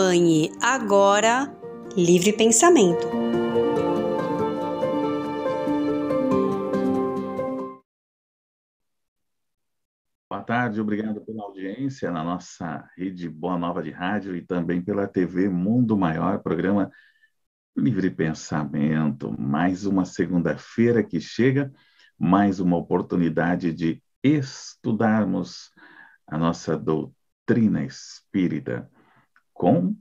acompanhe agora Livre Pensamento. Boa tarde, obrigado pela audiência na nossa rede Boa Nova de Rádio e também pela TV Mundo Maior, programa Livre Pensamento. Mais uma segunda-feira que chega, mais uma oportunidade de estudarmos a nossa doutrina espírita com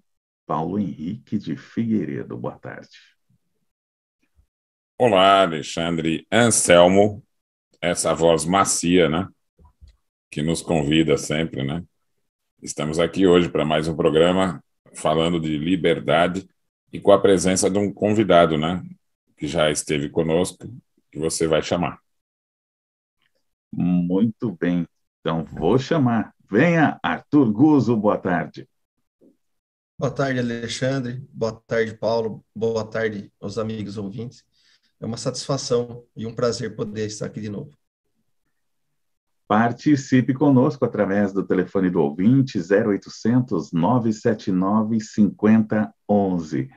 Paulo Henrique de Figueiredo. Boa tarde. Olá, Alexandre Anselmo, essa voz macia, né? Que nos convida sempre, né? Estamos aqui hoje para mais um programa falando de liberdade e com a presença de um convidado, né? Que já esteve conosco, que você vai chamar. Muito bem. Então, vou chamar. Venha, Arthur Guzo. boa tarde. Boa tarde, Alexandre. Boa tarde, Paulo. Boa tarde aos amigos ouvintes. É uma satisfação e um prazer poder estar aqui de novo. Participe conosco através do telefone do ouvinte 0800 979 5011.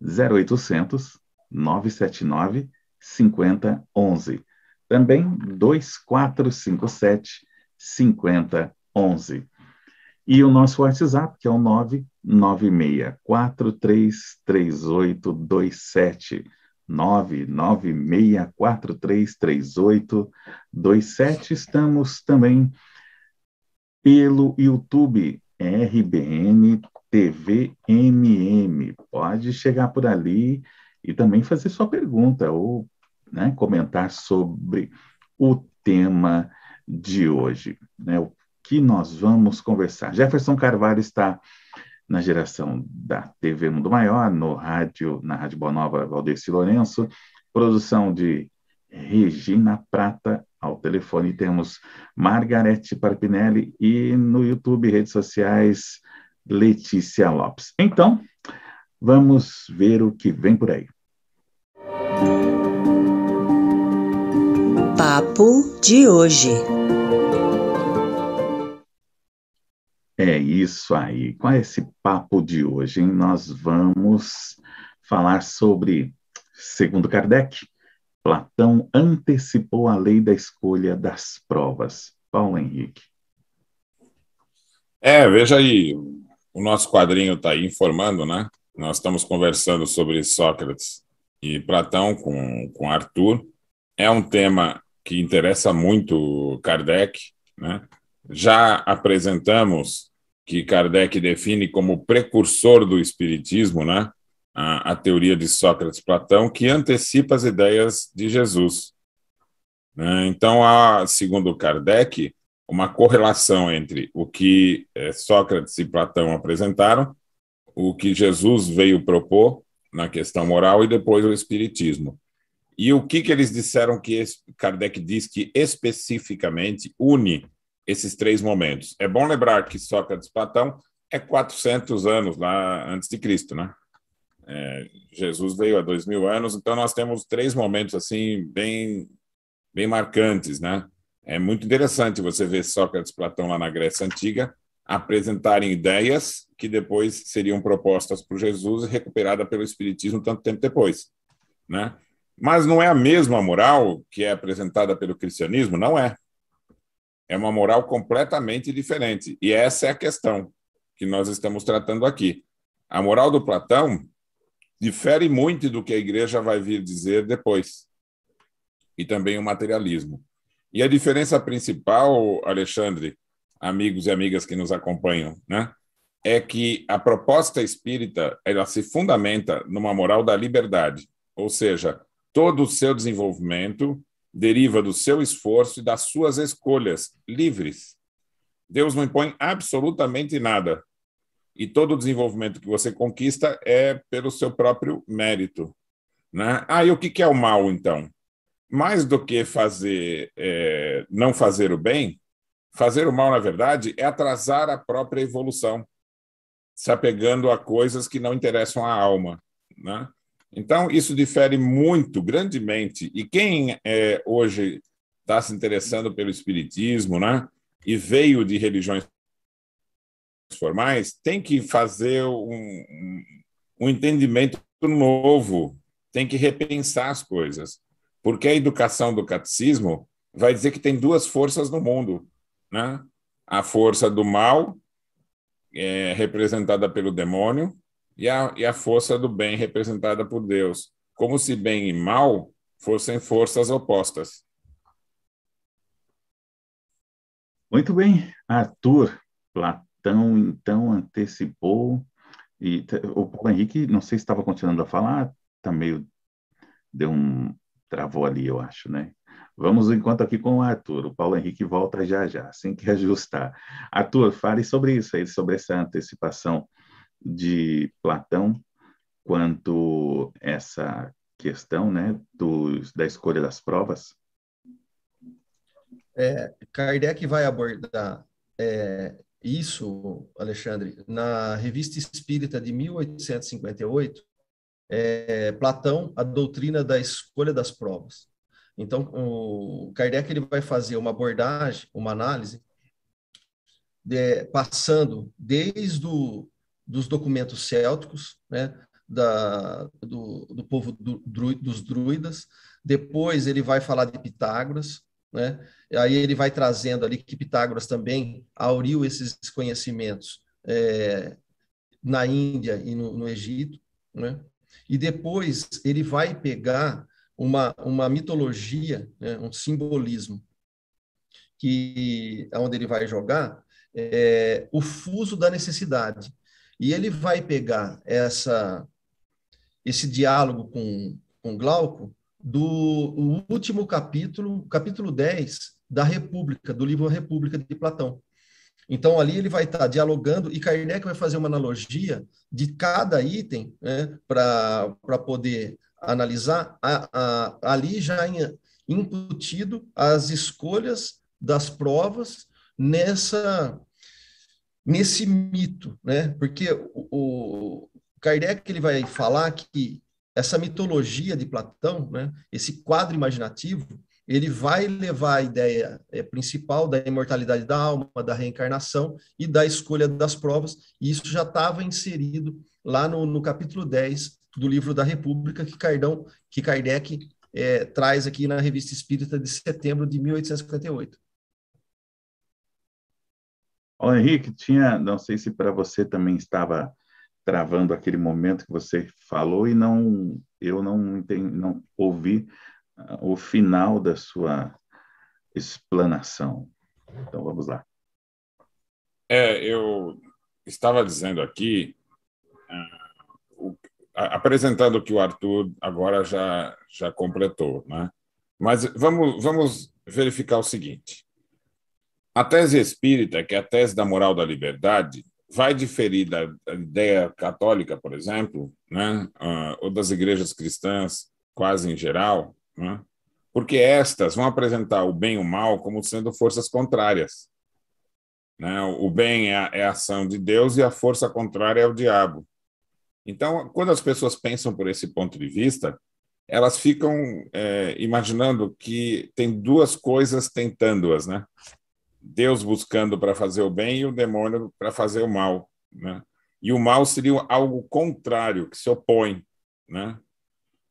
0800 979 5011. Também 2457 5011. E o nosso WhatsApp, que é o 9 996433827. 996433827. Estamos também pelo YouTube RBN MM Pode chegar por ali e também fazer sua pergunta ou né, comentar sobre o tema de hoje, né, o que nós vamos conversar. Jefferson Carvalho está na geração da TV Mundo Maior, no rádio, na Rádio Boa Nova, Valdeci Lourenço, produção de Regina Prata, ao telefone temos Margarete Parpinelli e no YouTube, redes sociais, Letícia Lopes. Então, vamos ver o que vem por aí. Papo de hoje. É isso aí. Qual é esse papo de hoje? Hein? Nós vamos falar sobre, segundo Kardec, Platão antecipou a lei da escolha das provas. Paulo Henrique. É, veja aí, o nosso quadrinho está aí informando, né? Nós estamos conversando sobre Sócrates e Platão com, com Arthur. É um tema que interessa muito Kardec, né? Já apresentamos que Kardec define como precursor do espiritismo, né? A, a teoria de Sócrates e Platão, que antecipa as ideias de Jesus. Né? Então, há, segundo Kardec, uma correlação entre o que eh, Sócrates e Platão apresentaram, o que Jesus veio propor na questão moral e depois o espiritismo. E o que, que eles disseram que Kardec diz que especificamente une esses três momentos. É bom lembrar que Sócrates Platão é 400 anos lá antes de Cristo, né? É, Jesus veio há dois mil anos, então nós temos três momentos assim bem bem marcantes, né? É muito interessante você ver Sócrates, Platão lá na Grécia Antiga apresentarem ideias que depois seriam propostas por Jesus e recuperada pelo Espiritismo tanto tempo depois, né? Mas não é a mesma moral que é apresentada pelo cristianismo, não é. É uma moral completamente diferente. E essa é a questão que nós estamos tratando aqui. A moral do Platão difere muito do que a igreja vai vir dizer depois. E também o materialismo. E a diferença principal, Alexandre, amigos e amigas que nos acompanham, né? é que a proposta espírita ela se fundamenta numa moral da liberdade, ou seja, todo o seu desenvolvimento deriva do seu esforço e das suas escolhas livres. Deus não impõe absolutamente nada. E todo o desenvolvimento que você conquista é pelo seu próprio mérito. Né? Ah, e o que é o mal, então? Mais do que fazer, é, não fazer o bem, fazer o mal, na verdade, é atrasar a própria evolução, se apegando a coisas que não interessam à alma. Né? Então, isso difere muito, grandemente. E quem é, hoje está se interessando pelo espiritismo, né, e veio de religiões formais, tem que fazer um, um entendimento novo, tem que repensar as coisas. Porque a educação do catecismo vai dizer que tem duas forças no mundo, né? A força do mal, é, representada pelo demônio, e a, e a força do bem representada por Deus, como se bem e mal fossem forças opostas. Muito bem, Arthur. Platão então antecipou e o Paulo Henrique, não sei se estava continuando a falar, está meio deu um travou ali, eu acho, né? Vamos enquanto aqui com o Arthur. O Paulo Henrique volta já já, sem assim que ajustar. Arthur, fale sobre isso aí, sobre essa antecipação de Platão quanto essa questão né, dos, da escolha das provas? É, Kardec vai abordar é, isso, Alexandre, na Revista Espírita de 1858, é, Platão, a doutrina da escolha das provas. Então, o Kardec ele vai fazer uma abordagem, uma análise, de, passando desde o dos documentos célticos, né, da, do, do povo do, dos druidas. Depois ele vai falar de Pitágoras, né? Aí ele vai trazendo ali que Pitágoras também auriu esses conhecimentos é, na Índia e no, no Egito, né? E depois ele vai pegar uma, uma mitologia, né? um simbolismo, que aonde é ele vai jogar é, o fuso da necessidade. E ele vai pegar essa, esse diálogo com, com Glauco do último capítulo, capítulo 10 da República, do livro República de Platão. Então, ali ele vai estar dialogando e Kardec vai fazer uma analogia de cada item né, para poder analisar. A, a, ali já em, incutido as escolhas das provas nessa nesse mito, né? Porque o, o Kardec ele vai falar que essa mitologia de Platão, né? Esse quadro imaginativo, ele vai levar a ideia é, principal da imortalidade da alma, da reencarnação e da escolha das provas, e isso já estava inserido lá no, no, capítulo 10 do livro da República, que, Cardão, que Kardec é, traz aqui na Revista Espírita de setembro de 1858. Ó, Henrique, tinha, não sei se para você também estava travando aquele momento que você falou e não, eu não entendi, não ouvi ah, o final da sua explanação. Então vamos lá. É, eu estava dizendo aqui, uh, o, a, apresentando o que o Arthur agora já, já completou, né? mas vamos, vamos verificar o seguinte: a tese espírita, que é a tese da moral da liberdade, vai diferir da ideia católica, por exemplo, né, ah, ou das igrejas cristãs quase em geral, né, porque estas vão apresentar o bem e o mal como sendo forças contrárias. Né? O bem é a, é a ação de Deus e a força contrária é o diabo. Então, quando as pessoas pensam por esse ponto de vista, elas ficam é, imaginando que tem duas coisas tentando-as, né? Deus buscando para fazer o bem e o demônio para fazer o mal, né? E o mal seria algo contrário, que se opõe, né?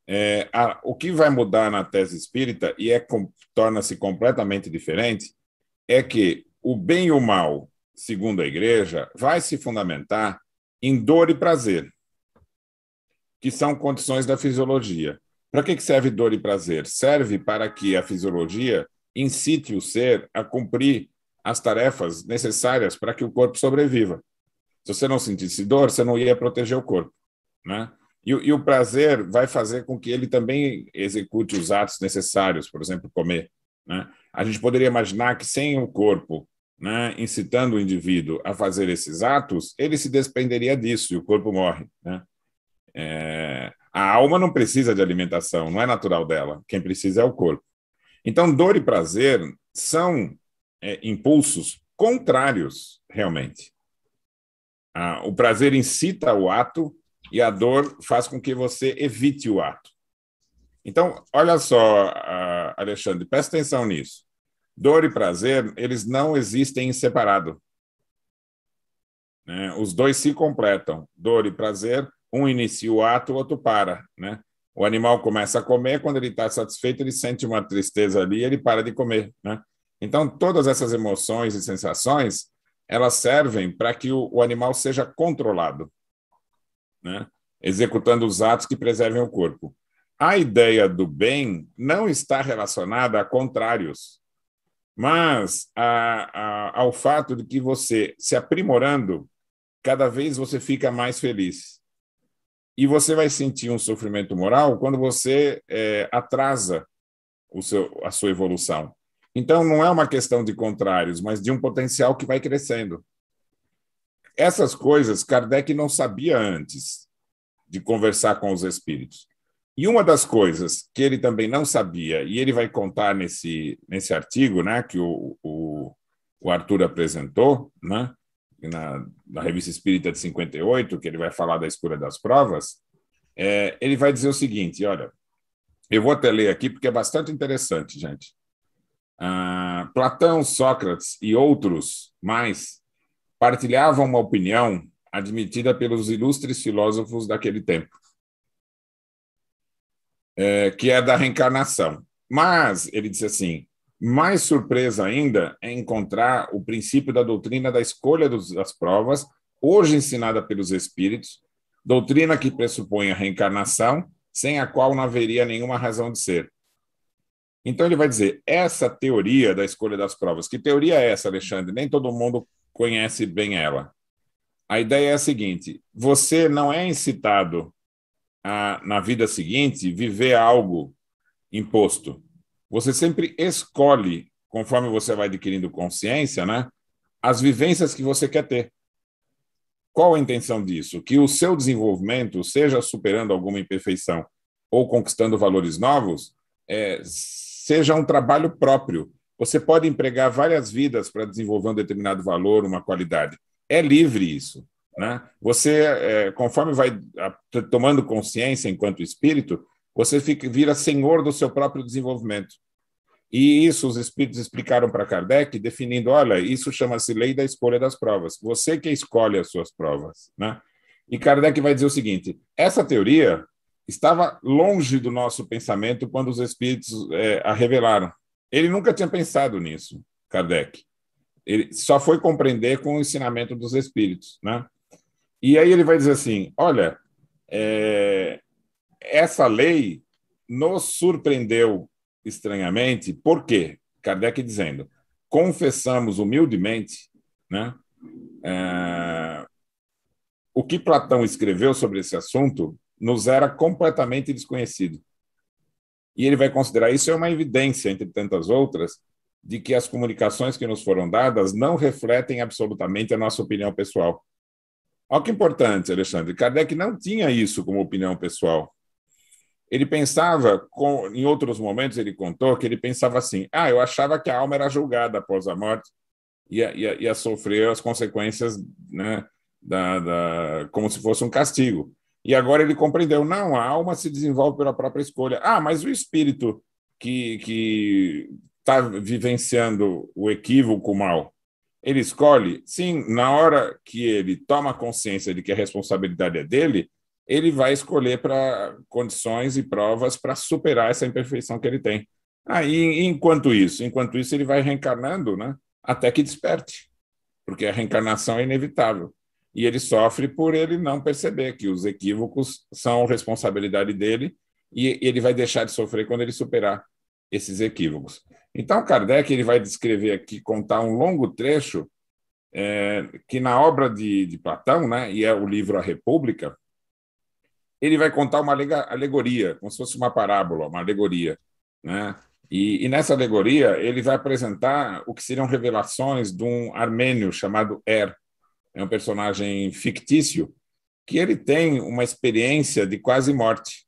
É, a, o que vai mudar na tese espírita e é torna-se completamente diferente é que o bem e o mal, segundo a igreja, vai se fundamentar em dor e prazer, que são condições da fisiologia. Para que serve dor e prazer? Serve para que a fisiologia incite o ser a cumprir as tarefas necessárias para que o corpo sobreviva. Se você não sentisse dor, você não ia proteger o corpo, né? E, e o prazer vai fazer com que ele também execute os atos necessários, por exemplo, comer. Né? A gente poderia imaginar que sem o corpo né, incitando o indivíduo a fazer esses atos, ele se desprenderia disso e o corpo morre. Né? É, a alma não precisa de alimentação, não é natural dela. Quem precisa é o corpo. Então, dor e prazer são é, impulsos contrários, realmente. Ah, o prazer incita o ato e a dor faz com que você evite o ato. Então, olha só, ah, Alexandre, presta atenção nisso. Dor e prazer, eles não existem em separado. Né? Os dois se completam. Dor e prazer, um inicia o ato, o outro para. Né? O animal começa a comer, quando ele está satisfeito, ele sente uma tristeza ali, ele para de comer. Né? Então, todas essas emoções e sensações, elas servem para que o, o, animal seja controlado, né? executando os atos que preservem o corpo. A ideia do bem não está relacionada a contrários, mas a, a, ao fato de que você, se aprimorando, cada vez você fica mais feliz. E você vai sentir um sofrimento moral quando você é, atrasa o seu, a sua evolução. Então, não é uma questão de contrários, mas de um potencial que vai crescendo. Essas coisas Kardec não sabia antes de conversar com os espíritos. E uma das coisas que ele também não sabia, e ele vai contar nesse, nesse artigo né, que o, o, o Arthur apresentou, né, na, na Revista Espírita de 58, que ele vai falar da escura das provas, é, ele vai dizer o seguinte: olha, eu vou até ler aqui porque é bastante interessante, gente. Ah, Platão, Sócrates e outros mais partilhavam uma opinião admitida pelos ilustres filósofos daquele tempo, é, que é da reencarnação. Mas, ele disse assim, mais surpresa ainda é encontrar o princípio da doutrina da escolha dos, das provas, hoje ensinada pelos espíritos, doutrina que pressupõe a reencarnação, sem a qual não haveria nenhuma razão de ser. Então ele vai dizer: essa teoria da escolha das provas, que teoria é essa, Alexandre? Nem todo mundo conhece bem ela. A ideia é a seguinte: você não é incitado a, na vida seguinte, viver algo imposto. Você sempre escolhe, conforme você vai adquirindo consciência, né, as vivências que você quer ter. Qual a intenção disso? Que o seu desenvolvimento, seja superando alguma imperfeição ou conquistando valores novos, é, seja um trabalho próprio. Você pode empregar várias vidas para desenvolver um determinado valor, uma qualidade. É livre isso. Né? Você, é, conforme vai tomando consciência enquanto espírito, você fica, vira senhor do seu próprio desenvolvimento. E isso os espíritos explicaram para Kardec, definindo: olha, isso chama-se lei da escolha das provas. Você que escolhe as suas provas. Né? E Kardec vai dizer o seguinte: essa teoria estava longe do nosso pensamento quando os espíritos é, a revelaram. Ele nunca tinha pensado nisso, Kardec. Ele só foi compreender com o ensinamento dos espíritos, né? E aí ele vai dizer assim: olha, é, essa lei nos surpreendeu estranhamente, por quê? Kardec dizendo: confessamos humildemente, né? É, o que Platão escreveu sobre esse assunto nos era completamente desconhecido. E ele vai considerar isso é uma evidência, entre tantas outras, de que as comunicações que nos foram dadas não refletem absolutamente a nossa opinião pessoal. Olha que importante, Alexandre. Kardec não tinha isso como opinião pessoal. Ele pensava, em outros momentos ele contou que ele pensava assim: ah, eu achava que a alma era julgada após a morte, ia, ia, ia sofrer as consequências, né, da, da, como se fosse um castigo. E agora ele compreendeu: não, a alma se desenvolve pela própria escolha. Ah, mas o espírito que está vivenciando o equívoco, o mal, ele escolhe? Sim, na hora que ele toma consciência de que a responsabilidade é dele, ele vai escolher para condições e provas para superar essa imperfeição que ele tem. Aí, ah, enquanto isso, enquanto isso ele vai reencarnando, né? Até que desperte, porque a reencarnação é inevitável e ele sofre por ele não perceber que os equívocos são responsabilidade dele e ele vai deixar de sofrer quando ele superar esses equívocos. Então, Kardec ele vai descrever aqui, contar um longo trecho é, que na obra de, de, Platão, né, e é o livro A República, ele vai contar uma alegoria, como se fosse uma parábola, uma alegoria, né? E, e nessa alegoria ele vai apresentar o que seriam revelações de um armênio chamado Er, é um personagem fictício, que ele tem uma experiência de quase morte.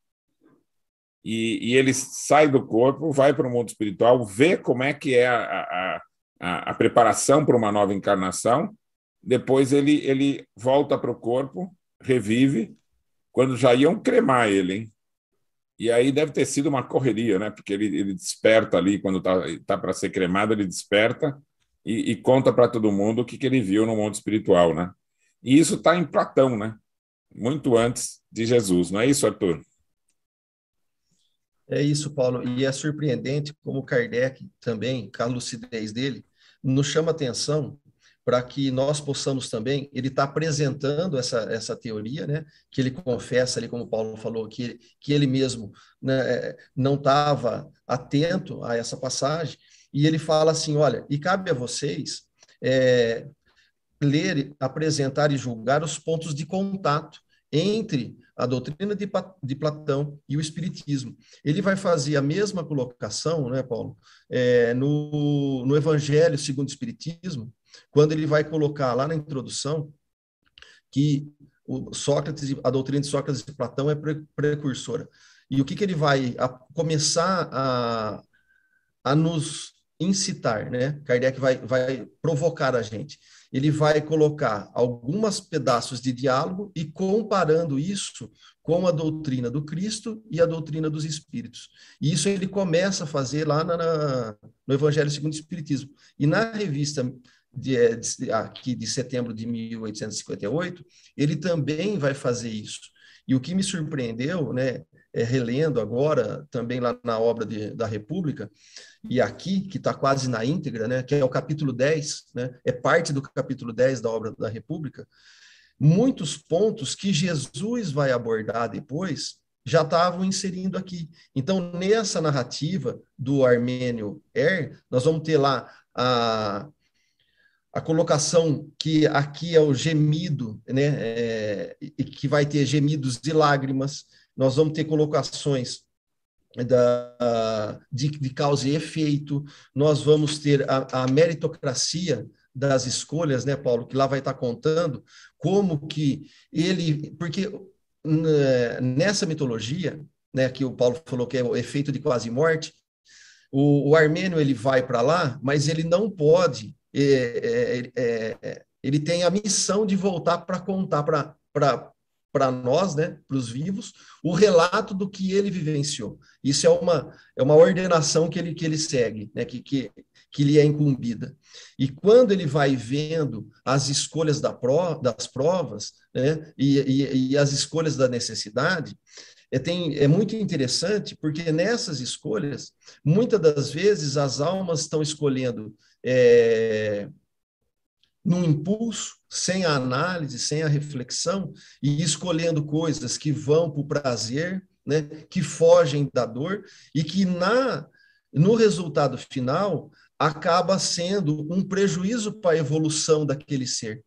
E, e ele sai do corpo, vai para o mundo espiritual, vê como é que é a, a, a preparação para uma nova encarnação. Depois ele, ele volta para o corpo, revive, quando já iam cremar ele. Hein? E aí deve ter sido uma correria, né? Porque ele, ele desperta ali, quando está tá, tá para ser cremado, ele desperta e, e conta para todo mundo o que, que ele viu no mundo espiritual, né? E isso está em Platão, né? Muito antes de Jesus, não é isso, Arthur? É isso, Paulo. E é surpreendente como Kardec também, com a lucidez dele, nos chama atenção para que nós possamos também, ele está apresentando essa, essa teoria, né, que ele confessa ali, como Paulo falou, que, que ele mesmo né, não estava atento a essa passagem, e ele fala assim: olha, e cabe a vocês é, ler, apresentar e julgar os pontos de contato entre a doutrina de, de, Platão e o Espiritismo. Ele vai fazer a mesma colocação, né, Paulo, é, no, no Evangelho segundo o Espiritismo, quando ele vai colocar lá na introdução que o Sócrates, a doutrina de Sócrates e Platão é pre precursora. E o que, que ele vai a, começar a, a nos incitar, né? Kardec vai, vai provocar a gente. Ele vai colocar alguns pedaços de diálogo e comparando isso com a doutrina do Cristo e a doutrina dos Espíritos. E isso ele começa a fazer lá na, na, no Evangelho segundo o Espiritismo. E na revista de, é, de, aqui de setembro de 1858, ele também vai fazer isso. E o que me surpreendeu, né, é, relendo agora, também lá na obra de, da República, e aqui, que está quase na íntegra, né, que é o capítulo 10, né, é parte do capítulo 10 da obra da República, muitos pontos que Jesus vai abordar depois já estavam inserindo aqui. Então, nessa narrativa do Armênio Er, nós vamos ter lá a, a colocação que aqui é o gemido, né, é, que vai ter gemidos e lágrimas, nós vamos ter colocações da, de, de causa e efeito, nós vamos ter a, a meritocracia das escolhas, né, Paulo, que lá vai estar contando como que ele, porque né, nessa mitologia, né, que o Paulo falou que é o efeito de quase morte, o, o armênio ele vai para lá, mas ele não pode, é, é, é, é, ele tem a missão de voltar para contar para para nós, né, para os vivos, o relato do que ele vivenciou. Isso é uma, é uma ordenação que ele, que ele segue, né, que, que, que lhe é incumbida. E quando ele vai vendo as escolhas da das provas né, e, e, e as escolhas da necessidade, é, tem, é muito interessante, porque nessas escolhas, muitas das vezes as almas estão escolhendo é, num impulso, sem a análise, sem a reflexão, e escolhendo coisas que vão para o prazer, né, que fogem da dor e que na no resultado final acaba sendo um prejuízo para a evolução daquele ser.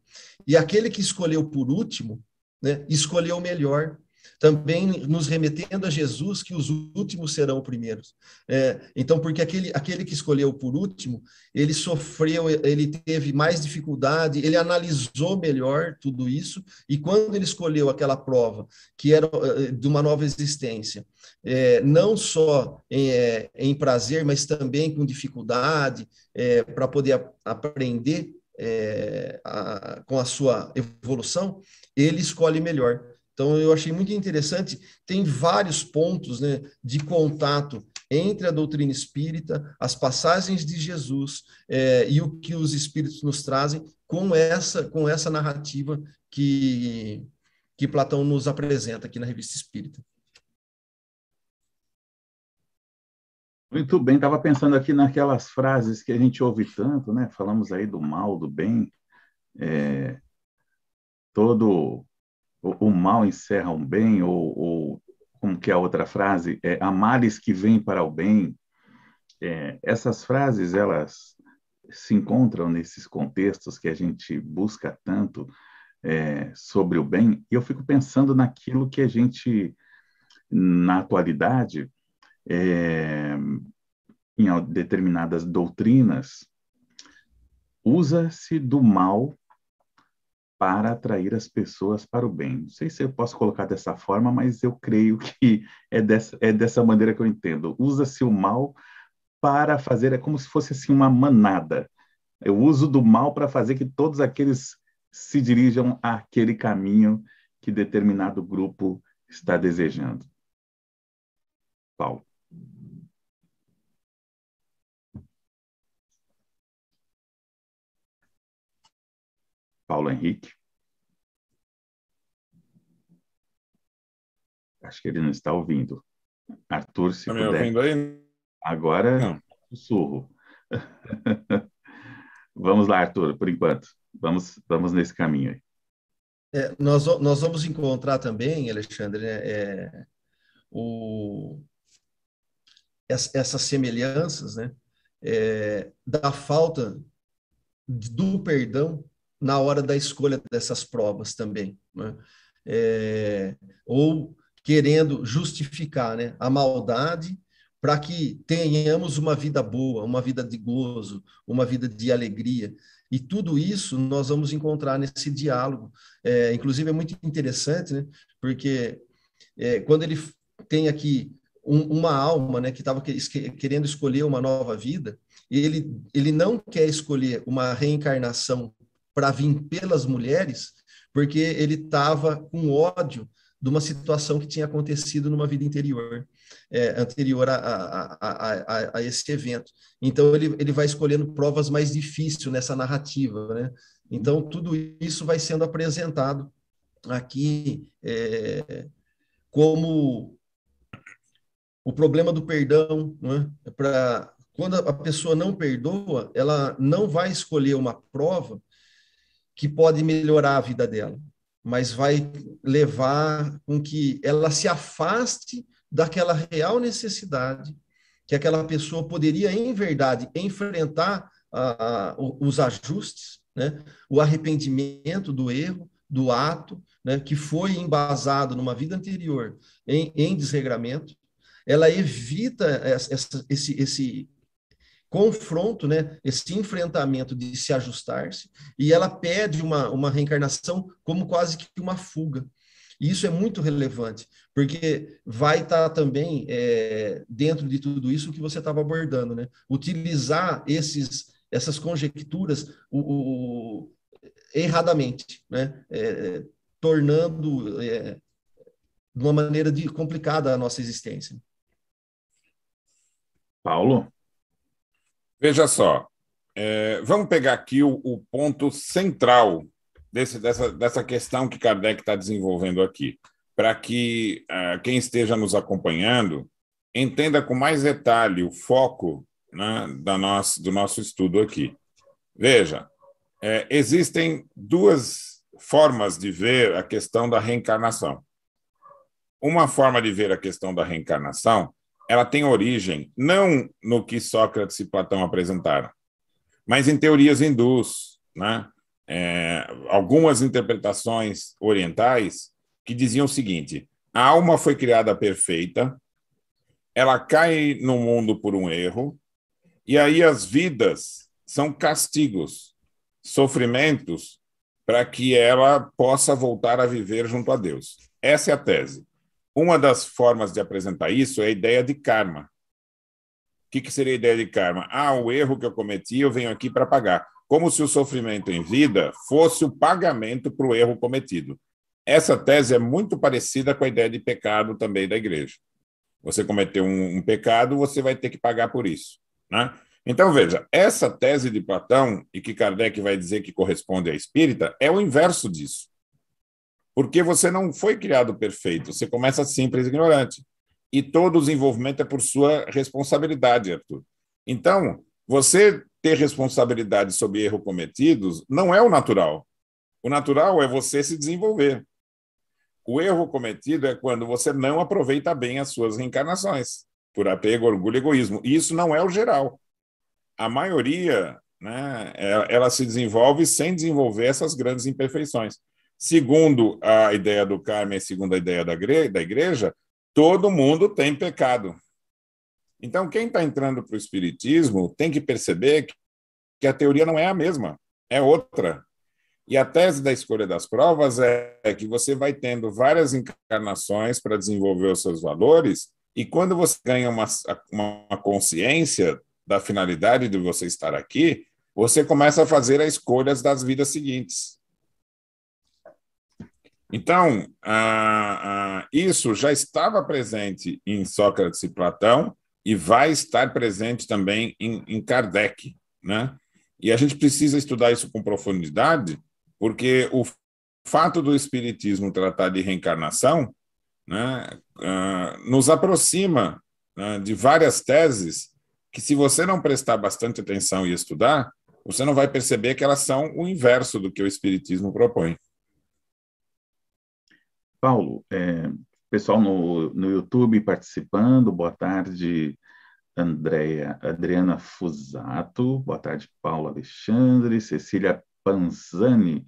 E aquele que escolheu por último, né, escolheu melhor, também nos remetendo a Jesus que os últimos serão os primeiros. É, então, porque aquele, aquele que escolheu por último, ele sofreu, ele teve mais dificuldade, ele analisou melhor tudo isso, e quando ele escolheu aquela prova, que era eh, de uma nova existência, é, não só em, é, em, prazer, mas também com dificuldade, é, para poder a, aprender é, a, com a sua evolução, ele escolhe melhor. Então, eu achei muito interessante, tem vários pontos né, de contato entre a doutrina espírita, as passagens de Jesus é, e o que os espíritos nos trazem com essa, com essa narrativa que, que Platão nos apresenta aqui na Revista Espírita. Muito bem, estava pensando aqui naquelas frases que a gente ouve tanto, né? Falamos aí do mal, do bem, é, todo o, o mal encerra um bem, ou, ou, como que é a outra frase? É, Há males que vêm para o bem. É, essas frases, elas se encontram nesses contextos que a gente busca tanto é, sobre o bem, e eu fico pensando naquilo que a gente, na atualidade, é, em determinadas doutrinas, usa-se do mal para atrair as pessoas para o bem. Não sei se eu posso colocar dessa forma, mas eu creio que é dessa, é dessa maneira que eu entendo. Usa-se o mal para fazer, é como se fosse assim uma manada. Eu uso do mal para fazer que todos aqueles se dirijam àquele caminho que determinado grupo está desejando. Paulo. Paulo Henrique. Acho que ele não está ouvindo. Arthur, se tá puder. Me ouvindo aí? Agora, não. sussurro. vamos lá, Arthur, por enquanto. Vamos, vamos nesse caminho aí. É, nós, nós vamos encontrar também, Alexandre, né, é, o, essas semelhanças né, é, da falta do perdão na hora da escolha dessas provas também. Né? É, ou querendo justificar né, a maldade para que tenhamos uma vida boa, uma vida de gozo, uma vida de alegria. E tudo isso nós vamos encontrar nesse diálogo. É, inclusive, é muito interessante, né, porque é, quando ele tem aqui um, uma alma né, que estava querendo escolher uma nova vida, ele, ele não quer escolher uma reencarnação para vir pelas mulheres, porque ele estava com ódio de uma situação que tinha acontecido numa vida interior, é, anterior a, a, a, a, esse evento. Então, ele, ele vai escolhendo provas mais difíceis nessa narrativa. Né? Então, tudo isso vai sendo apresentado aqui é, como o problema do perdão, né? para quando a pessoa não perdoa, ela não vai escolher uma prova que pode melhorar a vida dela, mas vai levar com que ela se afaste daquela real necessidade que aquela pessoa poderia, em verdade, enfrentar a, ah, a, ah, os ajustes, né? o arrependimento do erro, do ato, né? que foi embasado numa vida anterior em, em desregramento, ela evita essa, esse, esse, confronto, né, esse enfrentamento de se ajustar-se, e ela pede uma, uma reencarnação como quase que uma fuga. E isso é muito relevante, porque vai estar tá também é, dentro de tudo isso que você estava abordando, né? Utilizar esses, essas conjecturas o, o, erradamente, né? É, tornando é, de uma maneira de, complicada a nossa existência. Paulo? Veja só, é, vamos pegar aqui o, o ponto central desse, dessa, dessa questão que Kardec está desenvolvendo aqui, para que uh, quem esteja nos acompanhando entenda com mais detalhe o foco né, da nossa, do nosso estudo aqui. Veja, é, existem duas formas de ver a questão da reencarnação. Uma forma de ver a questão da reencarnação ela tem origem não no que Sócrates e Platão apresentaram, mas em teorias hindus, né? É, algumas interpretações orientais que diziam o seguinte: a alma foi criada perfeita, ela cai no mundo por um erro, e aí as vidas são castigos, sofrimentos, para que ela possa voltar a viver junto a Deus. Essa é a tese. Uma das formas de apresentar isso é a ideia de karma. O que, que seria a ideia de karma? Ah, o erro que eu cometi, eu venho aqui para pagar. Como se o sofrimento em vida fosse o pagamento para o erro cometido. Essa tese é muito parecida com a ideia de pecado também da igreja. Você cometeu um, um pecado, você vai ter que pagar por isso. Né? Então, veja, essa tese de Platão, e que Kardec vai dizer que corresponde à espírita, é o inverso disso. Porque você não foi criado perfeito, você começa simples e ignorante. E todo o desenvolvimento é por sua responsabilidade, Arthur. Então, você ter responsabilidade sobre erros cometidos não é o natural. O natural é você se desenvolver. O erro cometido é quando você não aproveita bem as suas reencarnações, por apego, orgulho e egoísmo. E isso não é o geral. A maioria, né, ela se desenvolve sem desenvolver essas grandes imperfeições. Segundo a ideia do Carmen, segundo a ideia da igreja, todo mundo tem pecado. Então, quem está entrando para o Espiritismo tem que perceber que a teoria não é a mesma, é outra. E a tese da escolha das provas é, é que você vai tendo várias encarnações para desenvolver os seus valores, e quando você ganha uma, uma consciência da finalidade de você estar aqui, você começa a fazer as escolhas das vidas seguintes. Então, ah, ah, isso já estava presente em Sócrates e Platão e vai estar presente também em, em Kardec. Né? E a gente precisa estudar isso com profundidade, porque o fato do Espiritismo tratar de reencarnação né, ah, nos aproxima né, de várias teses que, se você não prestar bastante atenção e estudar, você não vai perceber que elas são o inverso do que o Espiritismo propõe. Paulo, é, pessoal no, no YouTube participando, boa tarde, Andréia, Adriana Fusato, boa tarde, Paulo Alexandre, Cecília Panzani,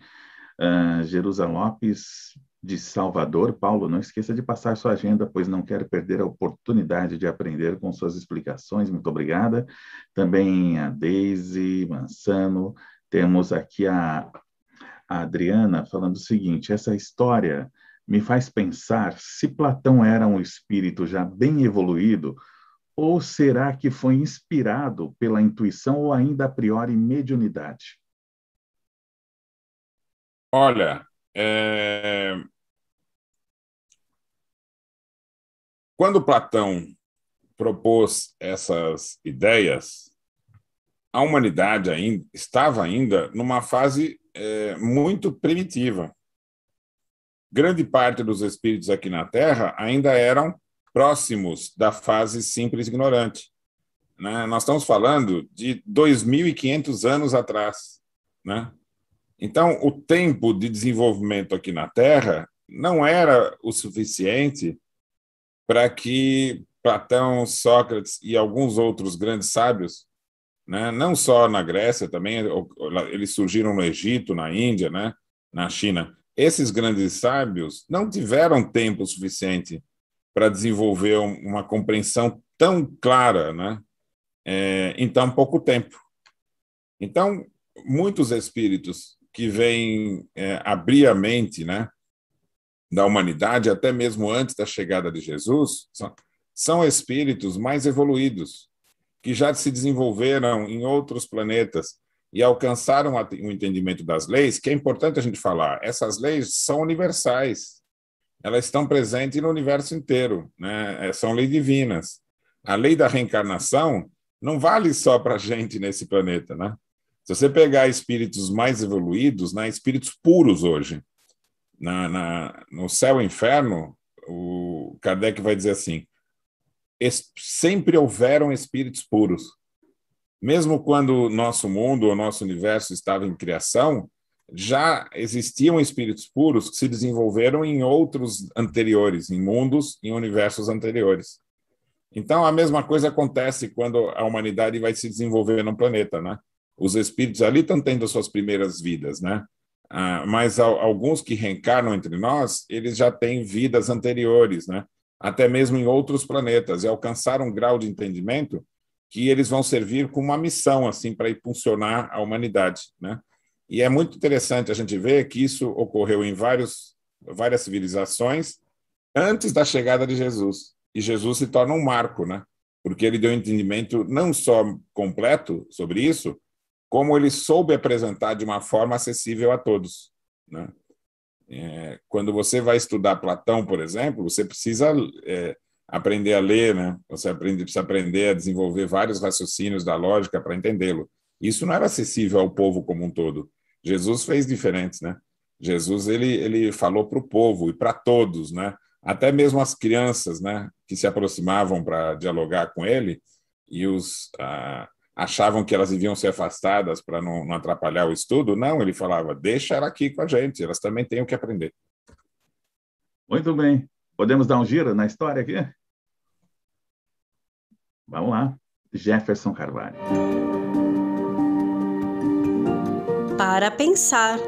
uh, Jerusa Lopes de Salvador. Paulo, não esqueça de passar sua agenda, pois não quero perder a oportunidade de aprender com suas explicações. Muito obrigada. Também a Deise Mansano, temos aqui a, a Adriana falando o seguinte, essa história me faz pensar se Platão era um espírito já bem evoluído ou será que foi inspirado pela intuição ou ainda a priori mediunidade? Olha, é... quando Platão propôs essas ideias, a humanidade ainda estava ainda numa fase é, muito primitiva grande parte dos espíritos aqui na Terra ainda eram próximos da fase simples ignorante. Né? Nós estamos falando de 2.500 anos atrás. Né? Então, o tempo de desenvolvimento aqui na Terra não era o suficiente para que Platão, Sócrates e alguns outros grandes sábios, né? não só na Grécia, também eles surgiram no Egito, na Índia, né? na China, esses grandes sábios não tiveram tempo suficiente para desenvolver uma compreensão tão clara, né? É, em tão pouco tempo. Então, muitos espíritos que vêm é, abrir a mente, né? Da humanidade, até mesmo antes da chegada de Jesus, são, são espíritos mais evoluídos, que já se desenvolveram em outros planetas, e alcançaram o entendimento das leis, que é importante a gente falar, essas leis são universais, elas estão presentes no universo inteiro, né? É, são leis divinas. A lei da reencarnação não vale só para a gente nesse planeta. Né? Se você pegar espíritos mais evoluídos, né? espíritos puros hoje, na, na no céu e inferno, o Kardec vai dizer assim, sempre houveram espíritos puros mesmo quando o nosso mundo, o nosso universo estava em criação, já existiam espíritos puros que se desenvolveram em outros anteriores, em mundos, em universos anteriores. Então, a mesma coisa acontece quando a humanidade vai se desenvolver no planeta, né? Os espíritos ali estão tendo suas primeiras vidas, né? Ah, mas alguns que reencarnam entre nós, eles já têm vidas anteriores, né? Até mesmo em outros planetas, e alcançaram um grau de entendimento que eles vão servir com uma missão assim para impulsionar a humanidade, né? E é muito interessante a gente ver que isso ocorreu em vários, várias civilizações antes da chegada de Jesus. E Jesus se torna um marco, né? Porque ele deu um entendimento não só completo sobre isso, como ele soube apresentar de uma forma acessível a todos, né? É, quando você vai estudar Platão, por exemplo, você precisa é, aprender a ler, né? Você aprende, precisa aprender a desenvolver vários raciocínios da lógica para entendê-lo. Isso não era acessível ao povo como um todo. Jesus fez diferente, né? Jesus ele, ele falou para o povo e para todos, né? Até mesmo as crianças, né? Que se aproximavam para dialogar com ele e os ah, achavam que elas deviam ser afastadas para não, não atrapalhar o estudo. Não, ele falava: deixa ela aqui com a gente. Elas também têm o que aprender. Muito bem. Podemos dar um giro na história aqui? Vamos lá, Jefferson Carvalho. Para pensar.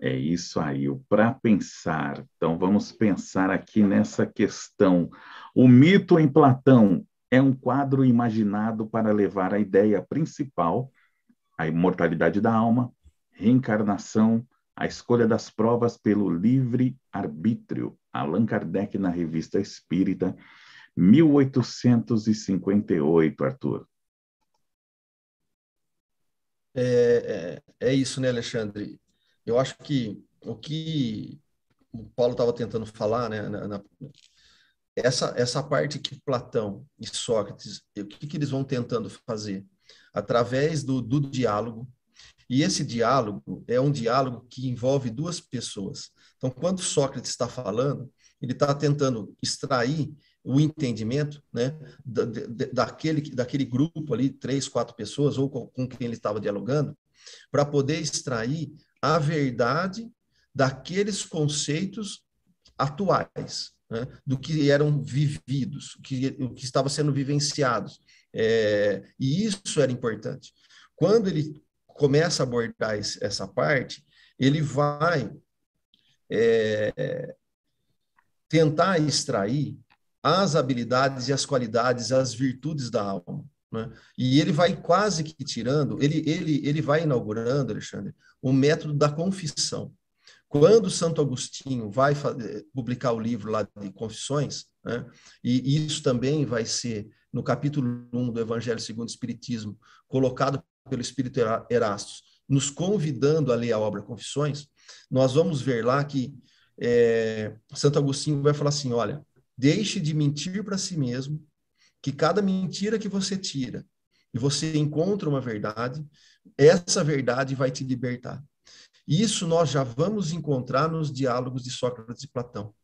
É isso aí, o para pensar. Então vamos pensar aqui nessa questão. O mito em Platão é um quadro imaginado para levar a ideia principal, a imortalidade da alma, reencarnação, a escolha das provas pelo livre arbítrio, Allan Kardec na Revista Espírita, 1858, Arthur. É, é, é isso, né, Alexandre? Eu acho que o que o Paulo estava tentando falar, né, na, na, essa, essa parte que Platão e Sócrates, o que, que eles vão tentando fazer? Através do, do diálogo, e esse diálogo é um diálogo que envolve duas pessoas. Então, quando Sócrates está falando, ele está tentando extrair o entendimento né, da, daquele, daquele grupo ali, três, quatro pessoas, ou com, com quem ele estava dialogando, para poder extrair a verdade daqueles conceitos atuais, né, do que eram vividos, que, o que estava sendo vivenciados. É, e isso era importante. Quando ele começa a abordar essa parte, ele vai é, tentar extrair as habilidades e as qualidades, as virtudes da alma. Né? E ele vai quase que tirando, ele, ele, ele vai inaugurando, Alexandre, o método da confissão. Quando Santo Agostinho vai eh, publicar o livro lá de Confissões, né? e isso também vai ser no capítulo 1 do Evangelho segundo o Espiritismo, colocado pelo Espírito Erastos, nos convidando a ler a obra Confissões, nós vamos ver lá que é, Santo Agostinho vai falar assim: olha, deixe de mentir para si mesmo, que cada mentira que você tira e você encontra uma verdade, essa verdade vai te libertar. Isso nós já vamos encontrar nos diálogos de Sócrates e Platão.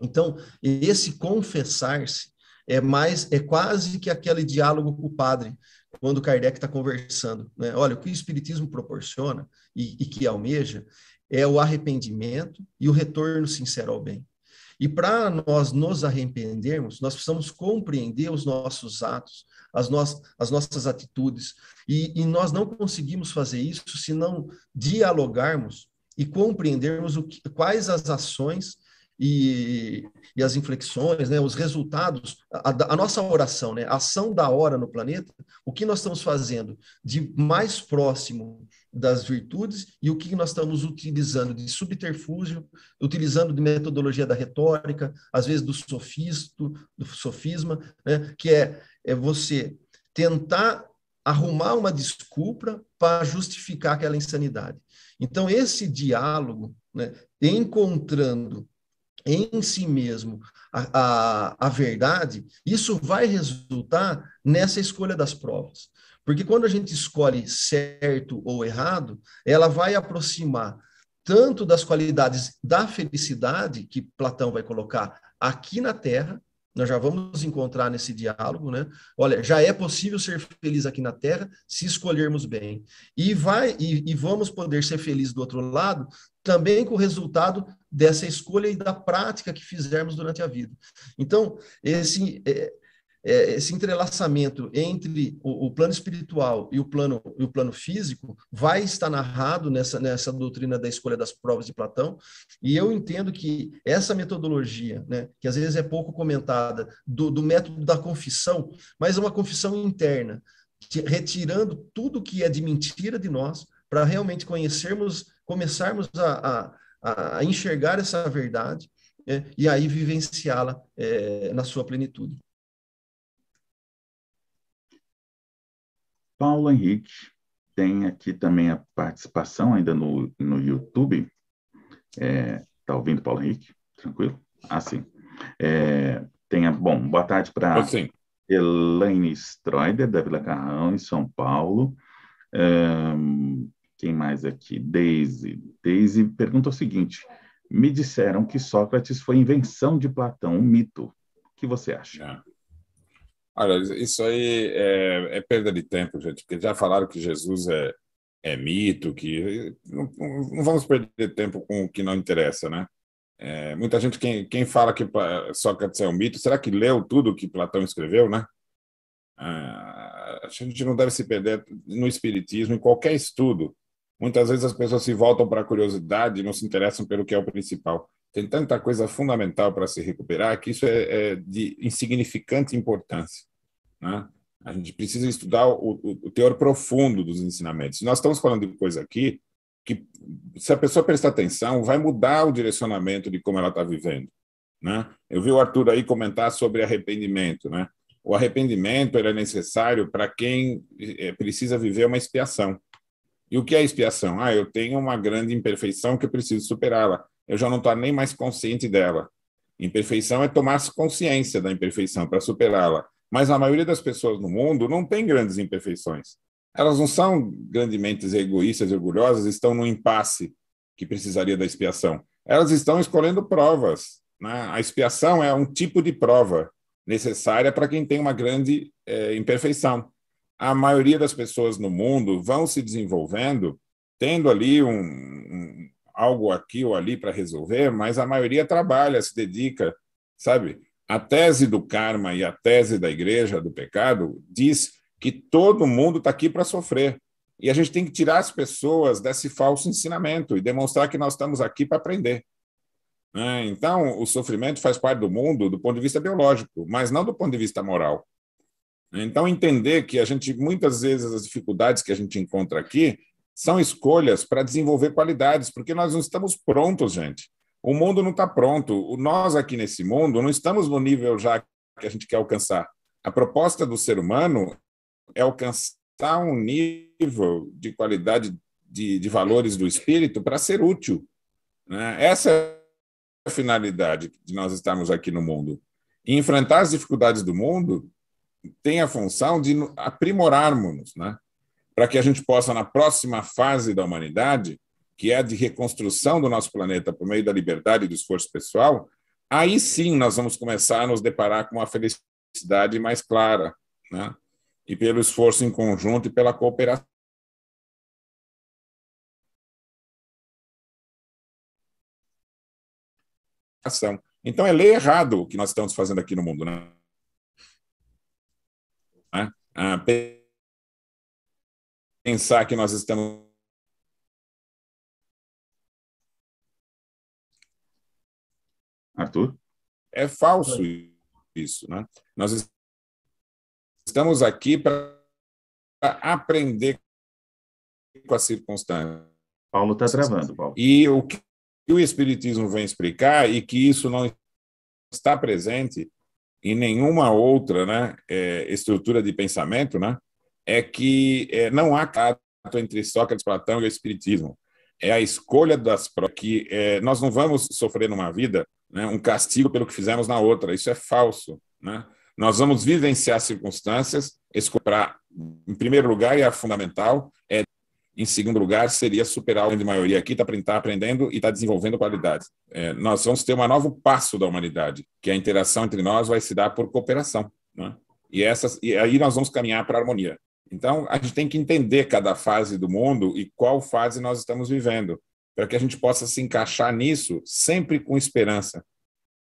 Então, esse confessar-se é mais é quase que aquele diálogo com o padre quando Kardec está conversando, né? Olha, o que o espiritismo proporciona e, e que almeja é o arrependimento e o retorno sincero ao bem. E para nós nos arrependermos, nós precisamos compreender os nossos atos, as, nossas as nossas atitudes. E, e, nós não conseguimos fazer isso se não dialogarmos e compreendermos que, quais as ações e, e as inflexões, né, os resultados, a, a, nossa oração, né, a ação da hora no planeta, o que nós estamos fazendo de mais próximo das virtudes e o que nós estamos utilizando de subterfúgio, utilizando de metodologia da retórica, às vezes do sofisto, do sofisma, né, que é, é você tentar arrumar uma desculpa para justificar aquela insanidade. Então, esse diálogo, né, encontrando em si mesmo a, a, a verdade, isso vai resultar nessa escolha das provas. Porque quando a gente escolhe certo ou errado, ela vai aproximar tanto das qualidades da felicidade que Platão vai colocar aqui na Terra, nós já vamos encontrar nesse diálogo, né? Olha, já é possível ser feliz aqui na Terra se escolhermos bem. E vai e, e vamos poder ser felizes do outro lado também com o resultado dessa escolha e da prática que fizermos durante a vida. Então, esse é, é, esse entrelaçamento entre o, o, plano espiritual e o plano, e o plano físico vai estar narrado nessa, nessa doutrina da escolha das provas de Platão, e eu entendo que essa metodologia, né, que às vezes é pouco comentada, do, do método da confissão, mas é uma confissão interna, retirando tudo que é de mentira de nós, para realmente conhecermos, começarmos a, a, a enxergar essa verdade é, e aí vivenciá-la é, na sua plenitude. Paulo Henrique tem aqui também a participação ainda no, no YouTube. Está é, tá ouvindo, Paulo Henrique? Tranquilo? Ah, sim. É, tenha, bom, boa tarde para Elaine Stroider, da Vila Carrão, em São Paulo. Um, quem mais aqui? Daisy. Daisy pergunta o seguinte: me disseram que Sócrates foi invenção de Platão, um mito. O que você acha? É. Olha, isso aí é, é, perda de tempo, gente, porque já falaram que Jesus é, é mito, que não, não vamos perder tempo com o que não interessa, né? É, muita gente, quem, quem fala que Sócrates é um mito, será que leu tudo que Platão escreveu, né? Ah, a gente não deve se perder no espiritismo, em qualquer estudo. Muitas vezes as pessoas se voltam para a curiosidade e não se interessam pelo que é o principal. Tem tanta coisa fundamental para se recuperar que isso é, é de insignificante importância. Né? A gente precisa estudar o, o, o, teor profundo dos ensinamentos. Nós estamos falando de coisa aqui que, se a pessoa prestar atenção, vai mudar o direcionamento de como ela está vivendo. Né? Eu vi o Arthur aí comentar sobre arrependimento. Né? O arrependimento é necessário para quem eh, precisa viver uma expiação. E o que é expiação? Ah, eu tenho uma grande imperfeição que eu preciso superá-la eu já não estou nem mais consciente dela. Imperfeição é tomar consciência da imperfeição para superá-la. Mas a maioria das pessoas no mundo não tem grandes imperfeições. Elas não são grandemente egoístas, orgulhosas, estão no impasse que precisaria da expiação. Elas estão escolhendo provas. Né? A expiação é um tipo de prova necessária para quem tem uma grande é, imperfeição. A maioria das pessoas no mundo vão se desenvolvendo tendo ali um algo aqui ou ali para resolver, mas a maioria trabalha, se dedica, sabe? A tese do karma e a tese da igreja do pecado diz que todo mundo está aqui para sofrer. E a gente tem que tirar as pessoas desse falso ensinamento e demonstrar que nós estamos aqui para aprender. Né? Então, o sofrimento faz parte do mundo do ponto de vista biológico, mas não do ponto de vista moral. Então, entender que a gente, muitas vezes, as dificuldades que a gente encontra aqui são escolhas para desenvolver qualidades, porque nós não estamos prontos, gente. O mundo não está pronto. Nós aqui nesse mundo não estamos no nível já que a gente quer alcançar. A proposta do ser humano é alcançar um nível de qualidade de, de valores do espírito para ser útil. Né? Essa é a finalidade de nós estarmos aqui no mundo. E enfrentar as dificuldades do mundo tem a função de aprimorarmos-nos, né? para que a gente possa, na próxima fase da humanidade, que é a de reconstrução do nosso planeta por meio da liberdade e do esforço pessoal, aí sim nós vamos começar a nos deparar com uma felicidade mais clara, né? e pelo esforço em conjunto e pela cooperação. Então, é ler errado o que nós estamos fazendo aqui no mundo. Né? Ah, ah pensar que nós estamos. Arthur? É falso isso, né? Nós estamos aqui para aprender com a circunstância. Paulo está travando, Paulo. E o que o Espiritismo vem explicar e que isso não está presente em nenhuma outra né, é, estrutura de pensamento, né? é que é, não há cato entre Sócrates, Platão e o Espiritismo. É a escolha das próprias. que é, nós não vamos sofrer numa vida né, um castigo pelo que fizemos na outra. Isso é falso. Né? Nós vamos vivenciar circunstâncias, escolher, em primeiro lugar, e a fundamental, é em segundo lugar, seria superar a grande maioria aqui, está tá aprendendo e está desenvolvendo qualidades. É, nós vamos ter um novo passo da humanidade, que a interação entre nós vai se dar por cooperação. Né? E, essas, e aí nós vamos caminhar para a harmonia. Então, a gente tem que entender cada fase do mundo e qual fase nós estamos vivendo, para que a gente possa se encaixar nisso sempre com esperança.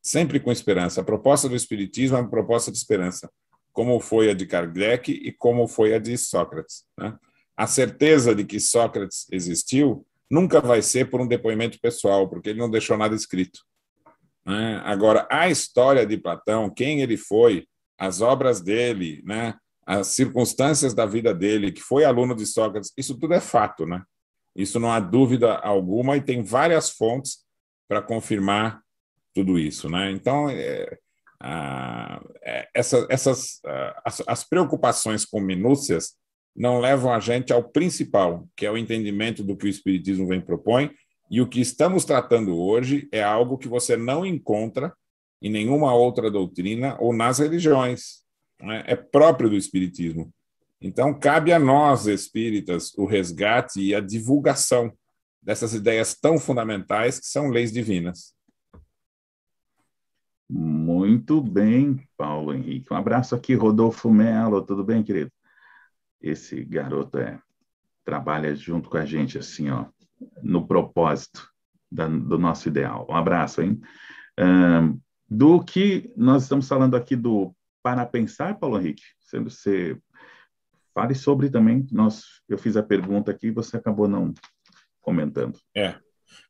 Sempre com esperança. A proposta do Espiritismo é uma proposta de esperança, como foi a de Karl e como foi a de Sócrates. Né? A certeza de que Sócrates existiu nunca vai ser por um depoimento pessoal, porque ele não deixou nada escrito. Né? Agora, a história de Platão, quem ele foi, as obras dele, né? as circunstâncias da vida dele, que foi aluno de Sócrates, isso tudo é fato, né? Isso não há dúvida alguma e tem várias fontes para confirmar tudo isso, né? Então, é, a, é, essa, essas a, as, as preocupações com minúcias não levam a gente ao principal, que é o entendimento do que o espiritismo vem propõe, e o que estamos tratando hoje é algo que você não encontra em nenhuma outra doutrina ou nas religiões né? é próprio do Espiritismo. Então, cabe a nós, espíritas, o resgate e a divulgação dessas ideias tão fundamentais que são leis divinas. Muito bem, Paulo Henrique. Um abraço aqui, Rodolfo Melo. Tudo bem, querido? Esse garoto é trabalha junto com a gente assim, ó, no propósito da, do nosso ideal. Um abraço, hein? Um, do que nós estamos falando aqui do para pensar, Paulo Henrique? Sendo você fale sobre também. Nós, eu fiz a pergunta aqui, você acabou não comentando. É,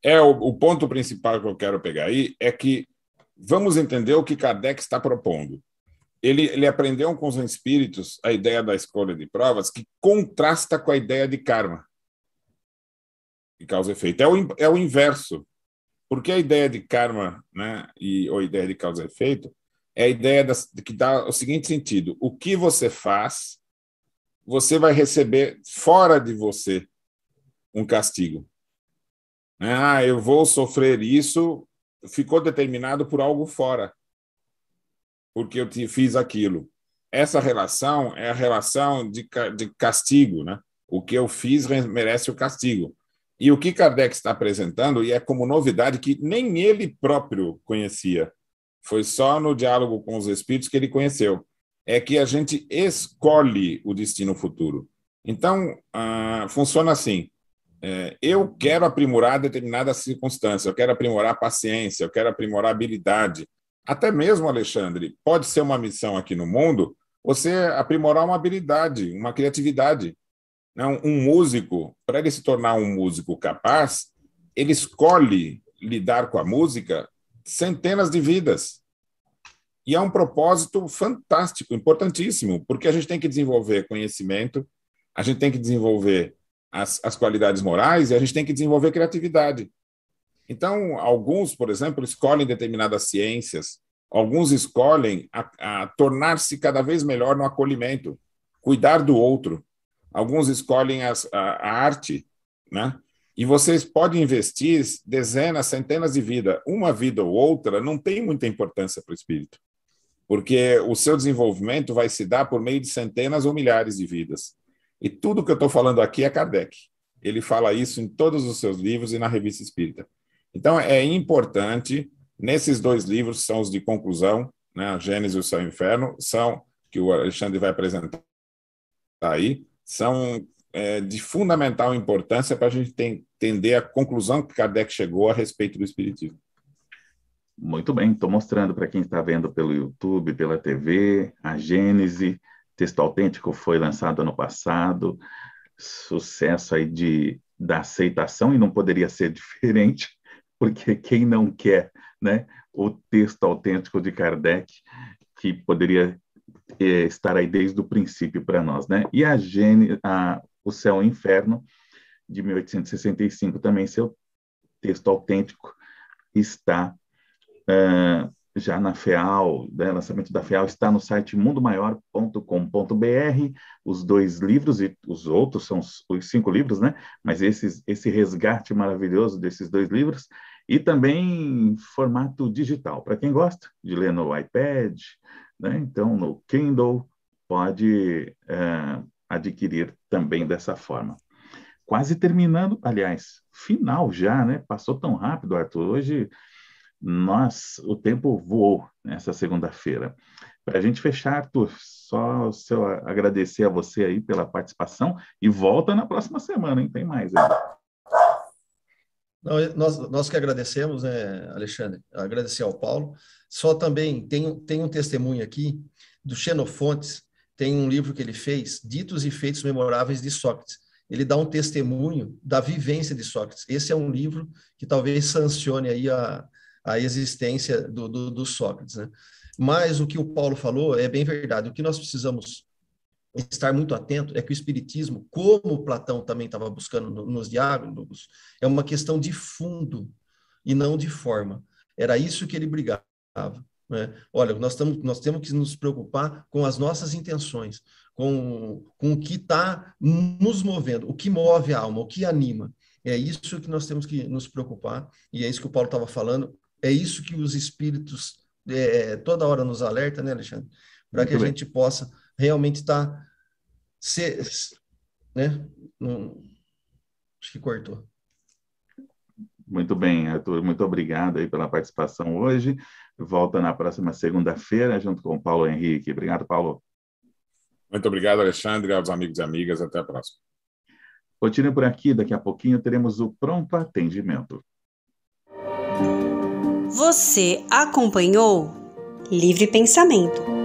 é o, o ponto principal que eu quero pegar aí é que vamos entender o que Kardec está propondo. Ele, ele aprendeu com os espíritos a ideia da escolha de provas que contrasta com a ideia de karma e causa e efeito. É o, é o inverso. Porque a ideia de karma né, e, ou a ideia de causa e efeito é a ideia que dá o seguinte sentido: o que você faz, você vai receber fora de você um castigo. Né? Ah, eu vou sofrer isso, ficou determinado por algo fora, porque eu te fiz aquilo. Essa relação é a relação de, de castigo, né? O que eu fiz merece o castigo. E o que Kardec está apresentando, e é como novidade que nem ele próprio conhecia, foi só no diálogo com os espíritos que ele conheceu. É que a gente escolhe o destino futuro. Então, ah, funciona assim. É, eu quero aprimorar determinada circunstância, eu quero aprimorar paciência, eu quero aprimorar habilidade. Até mesmo, Alexandre, pode ser uma missão aqui no mundo você aprimorar uma habilidade, uma criatividade. Não, um músico, para ele se tornar um músico capaz, ele escolhe lidar com a música centenas de vidas. E é um propósito fantástico, importantíssimo, porque a gente tem que desenvolver conhecimento, a gente tem que desenvolver as, as qualidades morais e a gente tem que desenvolver criatividade. Então, alguns, por exemplo, escolhem determinadas ciências, alguns escolhem a, a tornar-se cada vez melhor no acolhimento, cuidar do outro, alguns escolhem as, a, a arte, né? E vocês podem investir dezenas, centenas de vidas. Uma vida ou outra não tem muita importância para o espírito, porque o seu desenvolvimento vai se dar por meio de centenas ou milhares de vidas. E tudo que eu estou falando aqui é Kardec. Ele fala isso em todos os seus livros e na Revista Espírita. Então, é importante, nesses dois livros, são os de conclusão, né, Gênesis e o Céu e o Inferno, são, que o Alexandre vai apresentar aí, são é, de fundamental importância para a gente entender a conclusão que Kardec chegou a respeito do Espiritismo. Muito bem, estou mostrando para quem está vendo pelo YouTube, pela TV, a Gênese, texto autêntico foi lançado ano passado, sucesso aí de, da aceitação, e não poderia ser diferente, porque quem não quer né, o texto autêntico de Kardec, que poderia é, estar aí desde o princípio para nós, né? E a, Gêne, a o Céu e o Inferno, de 1865, também seu texto autêntico está uh, já na FEAL, né, lançamento da FEAL, está no site mundomaior.com.br, os dois livros e os outros são os, os cinco livros, né? Mas esses, esse resgate maravilhoso desses dois livros e também em formato digital, para quem gosta de ler no iPad, né? Então, no Kindle, pode uh, adquirir também dessa forma. Quase terminando, aliás, final já, né? Passou tão rápido, Arthur. Hoje nós, o tempo voou nessa segunda-feira. Para a gente fechar, Arthur, só seu, agradecer a você aí pela participação e volta na próxima semana, hein? Tem mais aí. Não, nós, nós que agradecemos, né, Alexandre? Agradecer ao Paulo. Só também tem, tem um testemunho aqui do Xenofontes, tem um livro que ele fez, Ditos e Feitos Memoráveis de Sócrates. Ele dá um testemunho da vivência de Sócrates. Esse é um livro que talvez sancione aí a, a existência do, do, do Sócrates. Né? Mas o que o Paulo falou é bem verdade. O que nós precisamos estar muito atento é que o espiritismo, como Platão também estava buscando no, nos diálogos, é uma questão de fundo e não de forma. Era isso que ele brigava. Né? Olha, nós, tamo, nós temos que nos preocupar com as nossas intenções, com, com o que está nos movendo, o que move a alma, o que anima. É isso que nós temos que nos preocupar, e é isso que o Paulo estava falando, é isso que os espíritos é, toda hora nos alerta, né, Alexandre? Para que a bem. gente possa realmente estar. Tá, né? acho que cortou. Muito bem, Arthur, muito obrigado aí pela participação hoje volta na próxima segunda-feira, junto com o Paulo Henrique. Obrigado, Paulo. Muito obrigado, Alexandre, aos amigos e amigas. Até a próxima. Continue por aqui, daqui a pouquinho teremos o pronto atendimento. Você acompanhou Livre Pensamento.